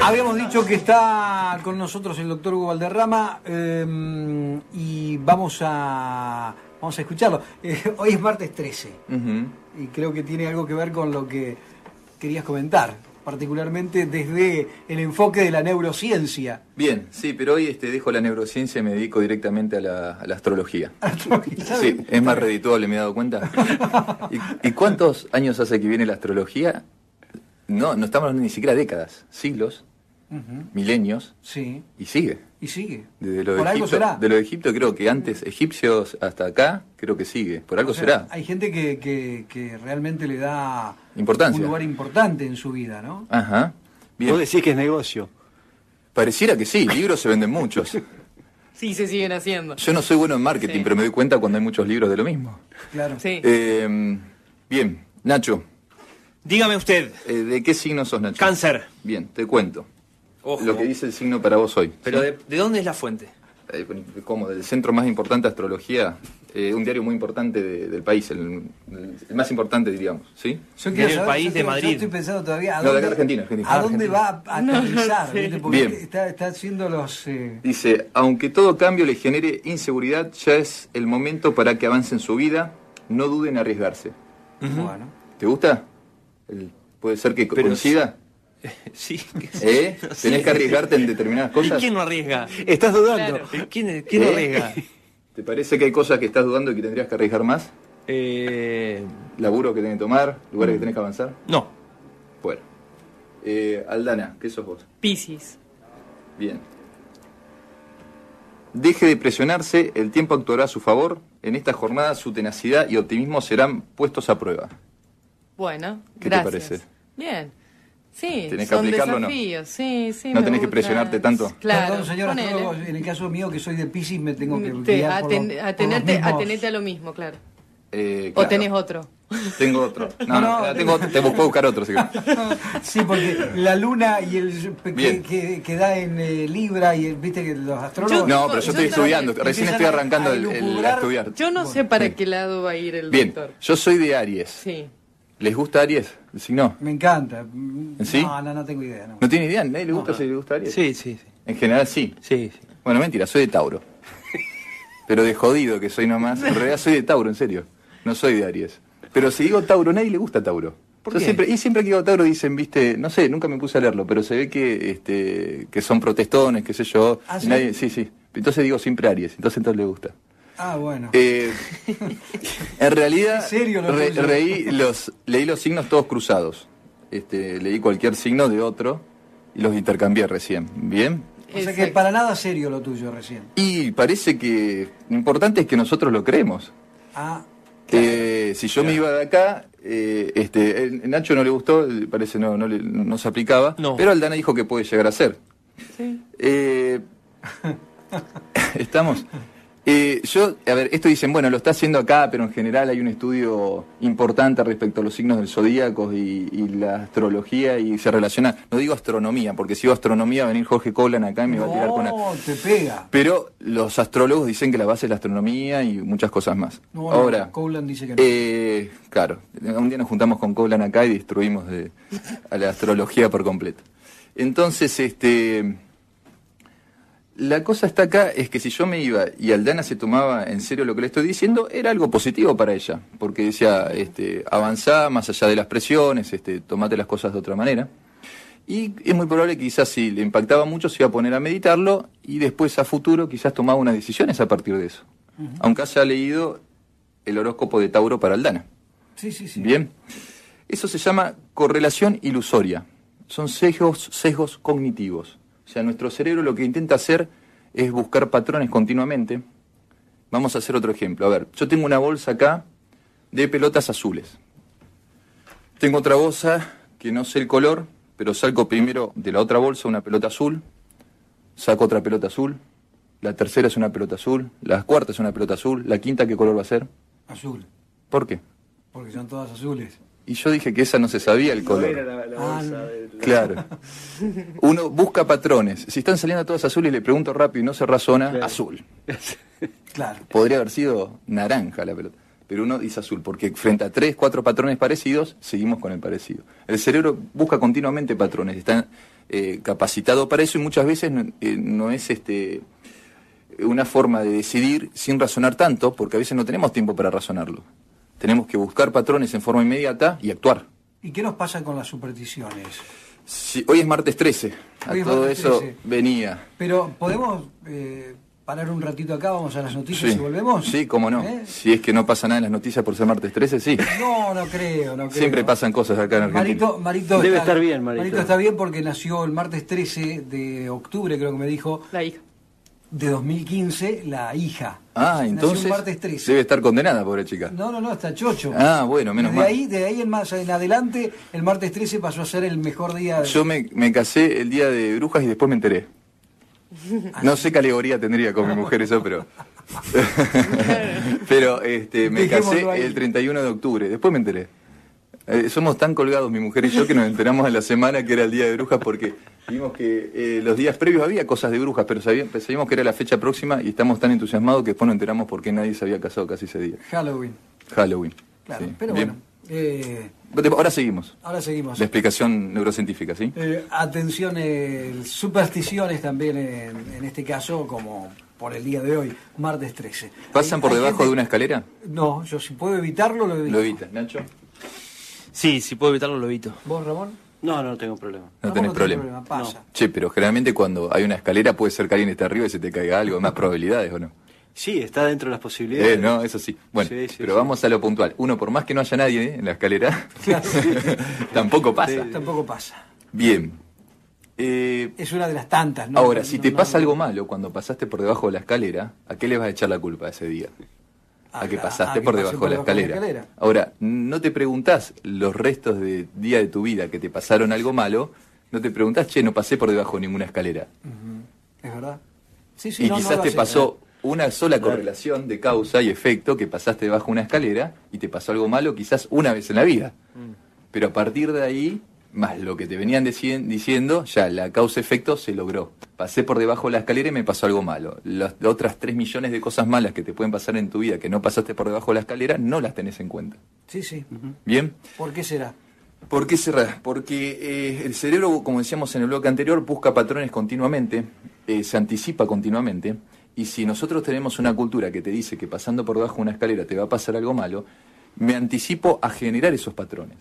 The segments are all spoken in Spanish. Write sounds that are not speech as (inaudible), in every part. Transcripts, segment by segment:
Habíamos dicho que está con nosotros el doctor Hugo Valderrama em, y vamos a, vamos a escucharlo. Eh, hoy es martes 13 y creo que tiene algo que ver con lo que querías comentar, particularmente desde el enfoque de la neurociencia. Bien, sí, pero hoy este, dejo la neurociencia y me dedico directamente a la, astrología. (laughs) sí, es más redituable, me he dado cuenta. (laughs) ¿Y cuántos años hace que viene la astrología? No, no estamos ni siquiera décadas, siglos, milenios. Sí. Y sigue. Y sigue. Por algo será. De lo de Egipto creo que antes, egipcios hasta acá, creo que sigue. Por algo será. Hay gente que, realmente le da un lugar importante en su vida, ¿no? Ajá. Vos decís que es negocio. Pareciera que sí, libros se venden muchos. (laughs) Sí, se siguen haciendo. Yo no soy bueno en marketing, pero me doy cuenta cuando hay muchos libros de lo mismo. Claro. Sí. Eh, bien, Nacho, Dígame usted. Eh, ¿De qué signo sos, Nacho? Cáncer. Bien, te cuento. Lo que dice el signo para vos hoy. ¿Pero de, dónde es la fuente? Eh, ¿Cómo? Del centro más importante de astrología. Eh, un diario muy importante del país, el, más importante, diríamos. ¿Sí? Yo quiero el país de Madrid. Yo estoy pensando todavía. no, de Argentina, Argentina, ¿A dónde va a aterrizar? Está, haciendo los. Eh, dice: Aunque todo cambio le genere inseguridad, ya es el momento para que avance en su vida. No duden en arriesgarse. Bueno. ¿Te gusta? puede ser que coincida. (laughs) Sí. ¿Eh? (laughs) ¿Tenés que arriesgarte en determinadas cosas? ¿Y ¿Quién no arriesga? (laughs) Estás dudando. quién ¿Eh? arriesga? ¿Te parece que hay cosas que estás dudando y que tendrías que arriesgar más? Eh... que tenés que tomar? ¿Lugares que tenés que mm. avanzar? No. Bueno. Eh, Aldana, ¿qué sos vos? Piscis. Bien. Deje de presionarse, el tiempo actuará a su favor. En esta jornada su tenacidad y optimismo serán puestos a prueba. Bueno, ¿Qué gracias. ¿Qué te parece? Bien. Sí, tenés que son aplicarlo, desafíos, ¿no? sí, sí. No tenés que presionarte tanto. Claro, en el caso mío, que soy de Pisces, me tengo que atenerte guiar a, lo, a lo mismo, claro. Eh, o tenés otro. Tengo otro. (laughs) No, no, eh, tengo, te puedo buscar otro. (laughs) Sí. porque la luna y el que, que, da en eh, Libra y viste que los astrólogos. no, pero yo, estoy estudiando, recién estoy arrancando el, estudiar. Yo no sé para qué lado va a ir el Bien, Yo soy de Aries. Sí. ¿Les gusta Aries? Si no. Me encanta. No, no, tengo idea. No, tiene idea? ¿Nadie le gusta si le gusta Aries? Sí, sí, sí. En general sí. Sí, Bueno, mentira, soy de Tauro. (laughs) Pero de jodido que soy nomás. En realidad soy de Tauro, en serio. No soy de Aries. Pero si digo Tauro, nadie le gusta Tauro. y siempre que digo Tauro dicen, viste, no sé, nunca me puse a leerlo, pero se ve que este que son protestones, qué sé yo. ¿Ah, nadie, sí, sí. Entonces digo siempre Aries, entonces entonces le gusta. Ah, bueno. Eh, en realidad, (laughs) serio reí leí los signos todos cruzados. Este, leí cualquier signo de otro y los intercambié recién. ¿Bien? O sea que para nada serio lo tuyo recién. Y parece que lo importante es que nosotros lo creemos. Ah. Eh, si yo me iba de acá, eh, este, Nacho no le gustó, parece no, no, se aplicaba, pero Aldana dijo que puede llegar a ser. Sí. (laughs) ¿Estamos? Eh, yo, a ver, esto dicen, bueno, lo está haciendo acá, pero en general hay un estudio importante respecto a los signos del zodíaco y, la astrología y se relaciona. No digo astronomía, porque si digo astronomía va a venir Jorge Colan acá y me va a tirar con te pega. Pero los astrólogos dicen que la base es la astronomía y muchas cosas más. Ahora, dice que no. Eh, claro, un día nos juntamos con Colan acá y destruimos a la astrología por completo. Entonces, este. La cosa está acá es que si yo me iba y Aldana se tomaba en serio lo que le estoy diciendo, era algo positivo para ella, porque decía, este, avanzá más allá de las presiones, este, tomate las cosas de otra manera. Y es muy probable que quizás si le impactaba mucho se iba a poner a meditarlo y después a futuro quizás tomaba unas decisiones a partir de eso. Aunque haya leído el horóscopo de Tauro para Aldana. Sí, sí, sí. Bien. Eso se llama correlación ilusoria. Son sesgos, sesgos cognitivos. O sea, nuestro cerebro lo que intenta hacer es buscar patrones continuamente. Vamos a hacer otro ejemplo. A ver, yo tengo una bolsa acá de pelotas azules. Tengo otra bolsa que no sé el color, pero saco primero de la otra bolsa una pelota azul, saco otra pelota azul, la tercera es una pelota azul, la cuarta es una pelota azul, la quinta qué color va a ser? Azul. ¿Por qué? Porque son todas azules. Y yo dije que esa no se sabía el color. Ah, (laughs) claro. Uno busca patrones. Si están saliendo todas azules, le pregunto rápido y no se razona, azul. (laughs) Claro. Podría haber sido naranja la pelota. Pero uno dice azul, porque frente a tres, cuatro patrones parecidos, seguimos con el parecido. El cerebro busca continuamente patrones. Está eh, capacitado para eso y muchas veces no, eh, no es este una forma de decidir sin razonar tanto, porque a veces no tenemos tiempo para razonarlo. Tenemos que buscar patrones en forma inmediata y actuar. ¿Y qué nos pasa con las supersticiones? hoy es martes 13, todo eso venía. Pero podemos eh, parar un ratito acá, vamos a las noticias y volvemos. Sí, cómo no. ¿Eh? Si es que no pasa nada en las noticias por ser martes 13, sí. No, no creo, Siempre pasan cosas acá en Argentina. Marito, Marito Debe estar bien, Marito. Marito está bien porque nació el martes 13 de octubre, creo que me dijo. La hija de 2015, la hija. Ah, entonces. Debe estar condenada, pobre chica. No, no, no, está chocho. Ah, bueno, menos mal. Ahí, de ahí en, adelante, el martes 13 pasó a ser el mejor día. Yo me, casé el día de brujas y después me enteré. Ah, no sé qué alegoría tendría con mi mujer eso, pero. (laughs) pero este, me casé el 31 de octubre, después me enteré. Eh, somos tan colgados mi mujer y yo que nos enteramos de la semana que era el día de brujas porque Vimos que eh, los días previos había cosas de brujas, pero sabíamos que era la fecha próxima y estamos tan entusiasmados que después no enteramos por qué nadie se había casado casi ese día. Halloween. Halloween. Claro, pero bueno. Eh, ahora seguimos. Ahora seguimos. La explicación neurocientífica, ¿sí? Eh, atención, supersticiones también en, este caso, como por el día de hoy, martes 13. ¿Pasan por debajo de una escalera? No, yo si puedo evitarlo, lo evito. Lo evitas, Nacho. Sí, si puedo evitarlo, lo evito. ¿Vos, Ramón? No, no tengo problema. No, tenés problema. pasa. Che, pero generalmente cuando hay una escalera puede ser que alguien esté arriba y se te caiga algo, más probabilidades o no. Sí, está dentro de las posibilidades. Eh, no, eso sí. Bueno, pero vamos a lo puntual. Uno, por más que no haya nadie en la escalera, (laughs) tampoco pasa. Tampoco pasa. Bien. Eh, es una de las tantas, ¿no? Ahora, si te pasa algo malo cuando pasaste por debajo de la escalera, ¿a qué le vas a echar la culpa ese día? a, que pasaste por, debajo de, la escalera. Ahora, no te preguntás los restos de día de tu vida que te pasaron algo malo, no te preguntás, che, no pasé por debajo de ninguna escalera. Es verdad. Sí, sí, y quizás te pasó una sola correlación de causa y efecto que pasaste debajo de una escalera y te pasó algo malo quizás una vez en la vida. Mm. Pero a partir de ahí más lo que te venían diciendo, ya la causa-efecto se logró. Pasé por debajo de la escalera y me pasó algo malo. Las, otras tres millones de cosas malas que te pueden pasar en tu vida que no pasaste por debajo de la escalera, no las tenés en cuenta. Sí, sí. ¿Bien? ¿Por qué será? ¿Por qué será? Porque eh, el cerebro, como decíamos en el bloque anterior, busca patrones continuamente, eh, se anticipa continuamente, y si nosotros tenemos una cultura que te dice que pasando por debajo de una escalera te va a pasar algo malo, me anticipo a generar esos patrones,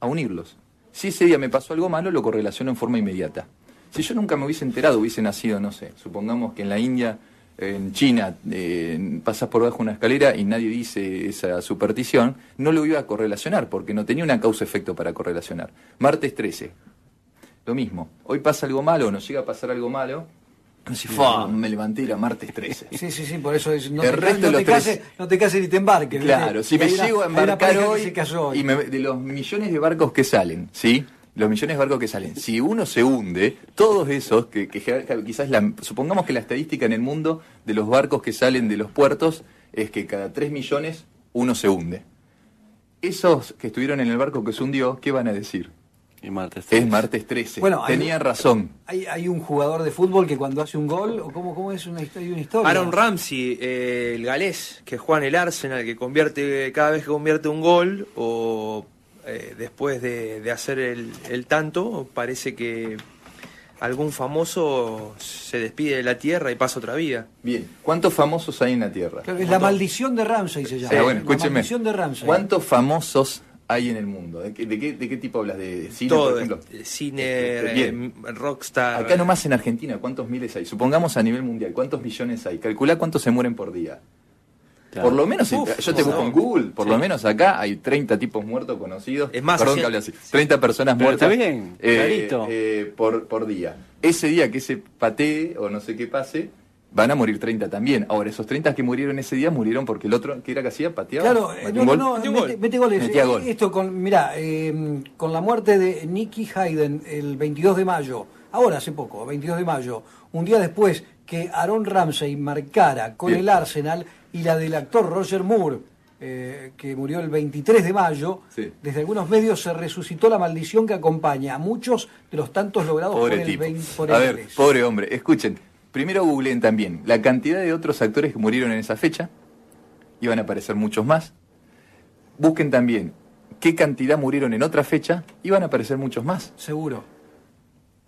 a unirlos. Si ese día me pasó algo malo, lo correlaciono en forma inmediata. Si yo nunca me hubiese enterado, hubiese nacido, no sé, supongamos que en la India, en China, eh, pasas por bajo una escalera y nadie dice esa superstición, no lo iba a correlacionar porque no tenía una causa-efecto para correlacionar. Martes 13, lo mismo. Hoy pasa algo malo, nos llega a pasar algo malo, me levanté y era martes 13. Sí, sí, sí, por eso no, te, cases, no ni te embarques. Claro, si me llego a embarcar hoy, y me, de los millones de barcos que salen, ¿sí? Los millones de barcos que salen. Si uno se hunde, todos esos, que, quizás la, supongamos que la estadística en el mundo de los barcos que salen de los puertos es que cada 3 millones uno se hunde. Esos que estuvieron en el barco que se hundió, ¿qué van a decir? martes 13. Es martes 13. Bueno, Tenía razón. Hay, un jugador de fútbol que cuando hace un gol, ¿cómo, cómo es una historia, Aaron Ramsey, eh, el galés, que juega en el Arsenal, que convierte cada vez que convierte un gol o eh, después de, hacer el, tanto, parece que algún famoso se despide de la tierra y pasa otra vida. Bien, ¿cuántos famosos hay en la tierra? es la maldición de Ramsey se llama. Ah, la maldición de Ramsey. ¿Cuántos famosos hay en el mundo? ¿De qué, tipo hablas? ¿De cine, por ejemplo? Cine, este, este, rockstar. Acá nomás en Argentina, ¿cuántos miles hay? Supongamos a nivel mundial, ¿cuántos millones hay? Calcula cuántos se mueren por día. Por lo menos, yo te busco en Google, por lo menos acá hay 30 tipos muertos conocidos. Es más, perdón que hable así. 30 personas muertas está bien, eh, Clarito. Eh, por, por día. Ese día que se patee o no sé qué pase, van a morir 30 también. Ahora, esos 30 que murieron ese día murieron porque el otro, que era que hacía, pateaba. Claro, eh, no, no, mete, goles. Eh, gol. Esto con, mira, eh, con la muerte de Nicky Hayden el 22 de mayo, ahora hace poco, 22 de mayo, un día después que Aaron Ramsey marcara con el Arsenal y la del actor Roger Moore, que murió el 23 de mayo, desde algunos medios se resucitó la maldición que acompaña a muchos de los tantos logrados por el a ver, pobre hombre, escuchen. Primero googleen también la cantidad de otros actores que murieron en esa fecha. iban a aparecer muchos más. Busquen también qué cantidad murieron en otra fecha. Y van a aparecer muchos más. Seguro.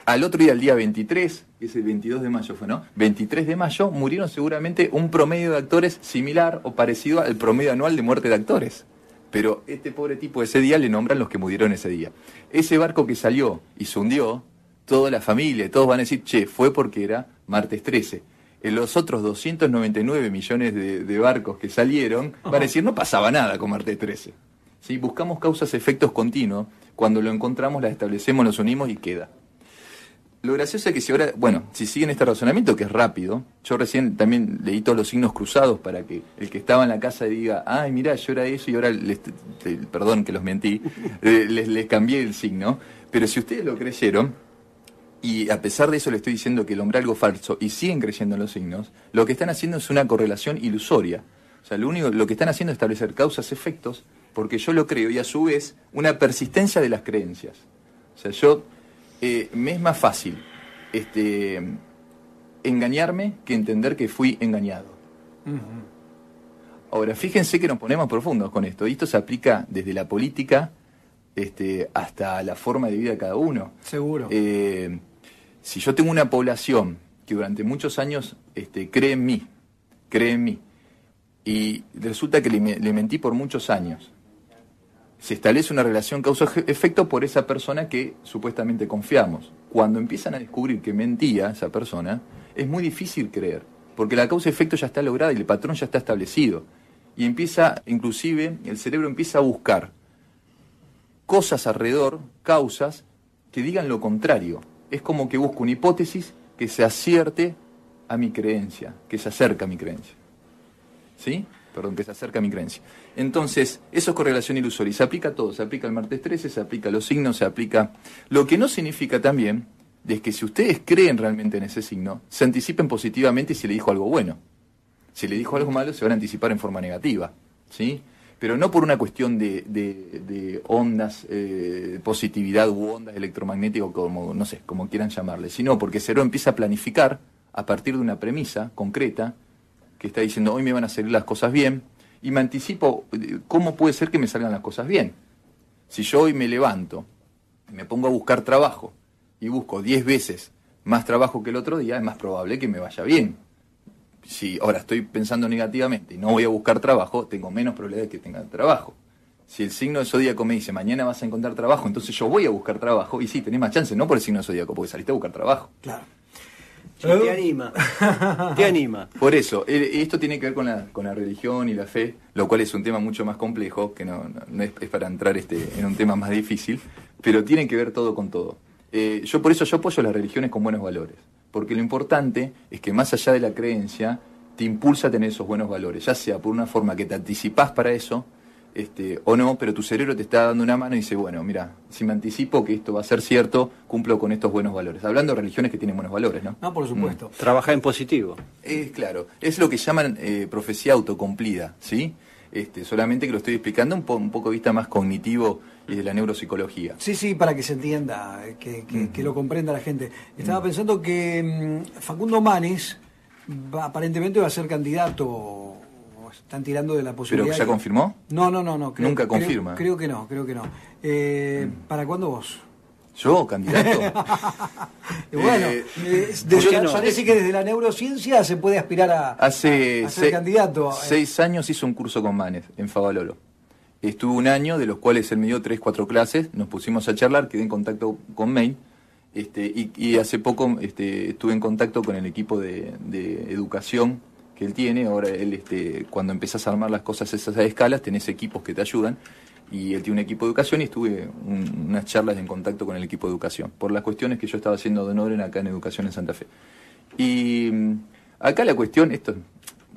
Al otro día, el día 23, que es el 22 de mayo, fue, ¿no? 23 de mayo murieron seguramente un promedio de actores similar o parecido al promedio anual de muerte de actores. Pero este pobre tipo ese día le nombran los que murieron ese día. Ese barco que salió y se hundió toda la familia, todos van a decir, che, fue porque era martes 13. En eh, los otros 299 millones de, barcos que salieron van a decir, no pasaba nada con martes 13. Si buscamos causas-efectos continuos, cuando lo encontramos las establecemos, nos unimos y queda. Lo gracioso es que si ahora, bueno, si siguen este razonamiento, que es rápido, yo recién también leí todos los signos cruzados para que el que estaba en la casa diga, ay, mira, yo era eso y ahora, les, perdón que los mentí, (laughs) eh, les, les cambié el signo, pero si ustedes lo creyeron, y a pesar de eso le estoy diciendo que el hombre algo falso y siguen creciendo los signos, lo que están haciendo es una correlación ilusoria. O sea, lo único, lo que están haciendo es establecer causas-efectos, porque yo lo creo, y a su vez, una persistencia de las creencias. O sea, yo eh, me es más fácil este, engañarme que entender que fui engañado. Ahora, fíjense que nos ponemos profundos con esto, y esto se aplica desde la política este, hasta la forma de vida de cada uno. Seguro. Eh, si yo tengo una población que durante muchos años este, cree en mí, cree en mí, y resulta que le, le mentí por muchos años, se establece una relación causa-efecto por esa persona que supuestamente confiamos. Cuando empiezan a descubrir que mentía esa persona, es muy difícil creer, porque la causa-efecto ya está lograda y el patrón ya está establecido. Y empieza, inclusive, el cerebro empieza a buscar cosas alrededor, causas, que digan lo contrario es como que busco una hipótesis que se acierte a mi creencia, que se acerca a mi creencia. ¿Sí? Perdón, que se acerca a mi creencia. Entonces, eso es correlación ilusoria. Se aplica a todo. Se aplica el martes 13, se aplica a los signos, se aplica. Lo que no significa también es que si ustedes creen realmente en ese signo, se anticipen positivamente si le dijo algo bueno. Si le dijo algo malo, se van a anticipar en forma negativa. ¿Sí? pero no por una cuestión de, de ondas, eh, positividad u ondas electromagnéticas, como, no sé, como quieran llamarle, sino porque Cero empieza a planificar a partir de una premisa concreta que está diciendo, hoy me van a salir las cosas bien, y me anticipo eh, cómo puede ser que me salgan las cosas bien. Si yo hoy me levanto, me pongo a buscar trabajo, y busco 10 veces más trabajo que el otro día, es más probable que me vaya bien si ahora estoy pensando negativamente y no voy a buscar trabajo, tengo menos probabilidad de que tenga trabajo. Si el signo de zodíaco me dice mañana vas a encontrar trabajo, entonces yo voy a buscar trabajo y sí, tenés más chance, no por el signo de zodíaco, porque saliste a buscar trabajo. Claro. te anima, (laughs) te anima. Por eso, esto tiene que ver con la, religión y la fe, lo cual es un tema mucho más complejo, que no, es, para entrar este, en un tema más difícil, pero tiene que ver todo con todo. Eh, yo por eso yo apoyo las religiones con buenos valores porque lo importante es que más allá de la creencia, te impulsa a tener esos buenos valores, ya sea por una forma que te anticipás para eso, este, o no, pero tu cerebro te está dando una mano y dice, bueno, mira, si me anticipo que esto va a ser cierto, cumplo con estos buenos valores. Hablando de religiones que tienen buenos valores, ¿no? No, por supuesto. Mm. Trabaja en positivo. Es claro, es lo que llaman eh, profecía autocumplida, ¿sí? Este, solamente que lo estoy explicando un, un poco de vista más cognitivo y de la neuropsicología. Sí, sí, para que se entienda, que, lo comprenda la gente. Estaba pensando que mm, Facundo Manes aparentemente va a ser candidato. Están tirando de la posibilidad. ¿Pero que ya confirmó? No, no, no, no. Nunca confirma. Creo, que no, creo que no. Eh, mm. ¿Para cuándo vos? Yo, candidato. (laughs) bueno, eh, eh, parece que desde la neurociencia se puede aspirar a, Hace ser candidato. Hace Seis años hizo un curso con Manes en Fabalolo Estuve un año, de los cuales él me dio tres, cuatro clases, nos pusimos a charlar, quedé en contacto con May, este, y, hace poco este, estuve en contacto con el equipo de, educación que él tiene. Ahora él, este, cuando empezás a armar las cosas esas a escalas, tenés equipos que te ayudan. Y él tiene un equipo de educación y estuve unas charlas en contacto con el equipo de educación, por las cuestiones que yo estaba haciendo de honor acá en Educación en Santa Fe. Y mm, acá la cuestión, esto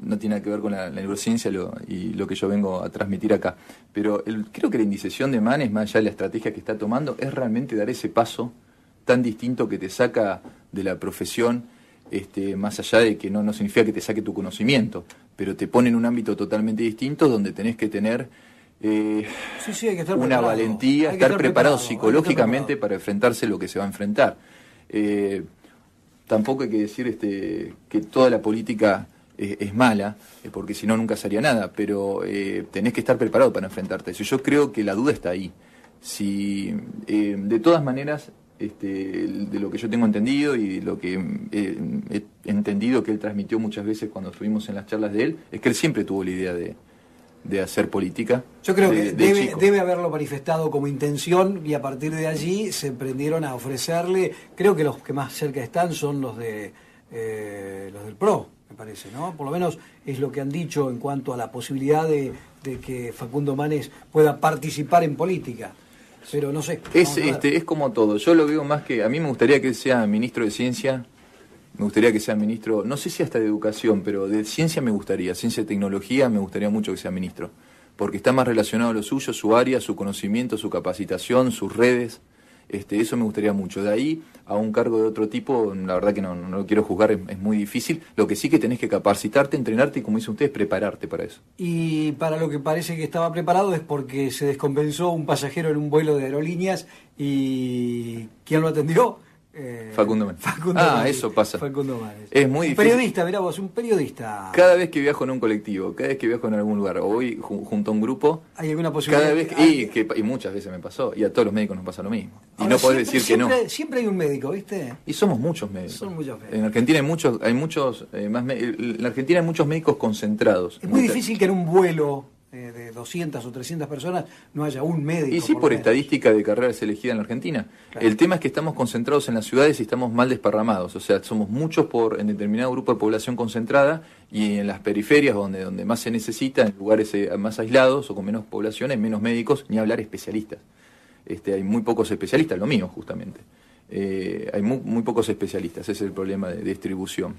no tiene nada que ver con la, neurociencia y lo que yo vengo a transmitir acá. Pero creo que la indiscesión de Manes, más allá de la estrategia que está tomando, es realmente dar ese paso tan distinto que te saca de la profesión, este, más allá de que no, significa que te saque tu conocimiento, pero te pone en un ámbito totalmente distinto donde tenés que tener una valentía, estar, preparado, psicológicamente para enfrentarse a lo que se va a enfrentar. Eh, tampoco hay que decir este, que toda la política es, mala, eh, porque si no nunca salía nada, pero eh, tenés que estar preparado para enfrentarte. Eso yo creo que la duda está ahí. Si, eh, de todas maneras, este, de lo que yo tengo entendido y de lo que he entendido que él transmitió muchas veces cuando estuvimos en las charlas de él, es que él siempre tuvo la idea de, hacer política. Yo creo que debe, haberlo manifestado como intención y a partir de allí se emprendieron a ofrecerle, creo que los que más cerca están son los de los del PRO me parece, ¿no? Por lo menos es lo que han dicho en cuanto a la posibilidad de, que Facundo Manes pueda participar en política. Pero no sé. Es, este, es como todo. Yo lo veo más que. A mí me gustaría que sea ministro de Ciencia, me gustaría que sea ministro, no sé si hasta de Educación, pero de Ciencia me gustaría, Ciencia y Tecnología me gustaría mucho que sea ministro. Porque está más relacionado a lo suyo, su área, su conocimiento, su capacitación, sus redes. Este, eso me gustaría mucho. De ahí a un cargo de otro tipo, la verdad que no, no lo quiero juzgar, es, muy difícil. Lo que sí que tenés que capacitarte, entrenarte y, como dicen ustedes, prepararte para eso. Y para lo que parece que estaba preparado es porque se descompensó un pasajero en un vuelo de aerolíneas y ¿quién lo atendió? Eh, Facundo Manes. ah, eso pasa. Facundo Es muy Periodista, mirá vos, un periodista. Cada vez que viajo en un colectivo, cada vez que viajo en algún lugar, o voy junto a un grupo. ¿Hay alguna posibilidad? Cada y, muchas veces me pasó, y a todos los médicos nos pasa lo mismo. Y no podés decir que no. Siempre hay un médico, ¿viste? Y somos muchos médicos. Son muchos médicos. En Argentina hay muchos, hay muchos, eh, más en Argentina hay muchos médicos concentrados. Es muy difícil que en un vuelo de, 200 o 300 personas no haya un médico. Y sí, por, estadística de carreras elegidas en la Argentina. El tema es que estamos concentrados en las ciudades y estamos mal desparramados. O sea, somos muchos por en determinado grupo de población concentrada y en las periferias, donde, donde más se necesita, en lugares eh, más aislados o con menos poblaciones, menos médicos, ni hablar especialistas. Este, hay muy pocos especialistas, lo mío justamente. Eh, hay muy, pocos especialistas, ese es el problema de distribución.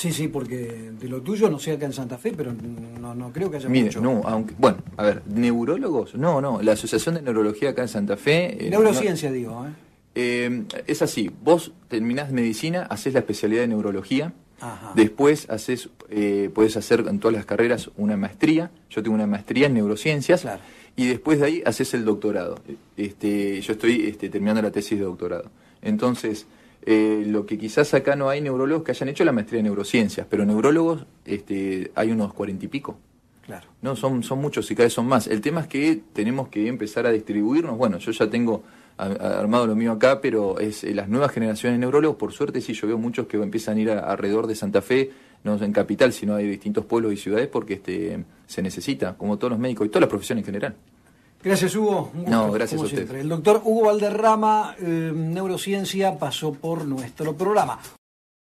Sí, sí, porque de lo tuyo no sé acá en Santa Fe, pero no, creo que haya Mire, no, aunque, bueno, a ver, neurólogos, no, no, la Asociación de Neurología acá en Santa Fe... Eh, Neurociencia, digo, ¿eh? ¿eh? es así, vos terminás medicina, haces la especialidad de neurología, después haces, eh, puedes hacer en todas las carreras una maestría, yo tengo una maestría en neurociencias, y después de ahí haces el doctorado. Este, yo estoy este, terminando la tesis de doctorado. Entonces, eh, lo que quizás acá no hay neurólogos que hayan hecho la maestría en neurociencias, pero neurólogos este, hay unos cuarenta y pico. Claro. No, son, son muchos y cada vez son más. El tema es que tenemos que empezar a distribuirnos. Bueno, yo ya tengo armado lo mío acá, pero es eh, las nuevas generaciones de neurólogos, por suerte sí, yo veo muchos que empiezan a ir alrededor de Santa Fe, no en capital, sino hay distintos pueblos y ciudades porque este, se necesita, como todos los médicos y todas las profesiones en general. Gracias, Hugo. Un gusto, no, gracias a usted. El doctor Hugo Valderrama, eh, Neurociencia, pasó por nuestro programa.